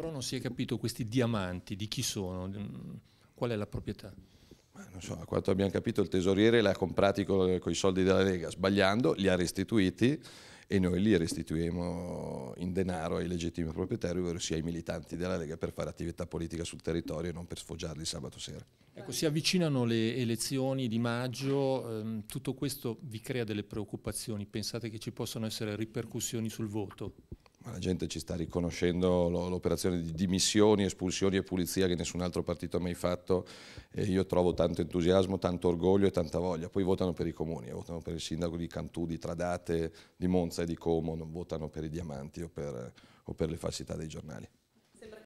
Però non si è capito questi diamanti di chi sono, mm, qual è la proprietà. Non so, a quanto abbiamo capito il tesoriere li ha comprati con, con i soldi della Lega, sbagliando, li ha restituiti e noi li restituiamo in denaro ai legittimi proprietari, ovvero sia ai militanti della Lega per fare attività politica sul territorio e non per sfoggiarli sabato sera. Ecco, si avvicinano le elezioni di maggio, ehm, tutto questo vi crea delle preoccupazioni, pensate che ci possano essere ripercussioni sul voto? ma la gente ci sta riconoscendo l'operazione di dimissioni, espulsioni e pulizia che nessun altro partito ha mai fatto e io trovo tanto entusiasmo, tanto orgoglio e tanta voglia. Poi votano per i comuni, eh, votano per il sindaco di Cantù, di Tradate, di Monza e di Como, non votano per i diamanti o per, o per le falsità dei giornali.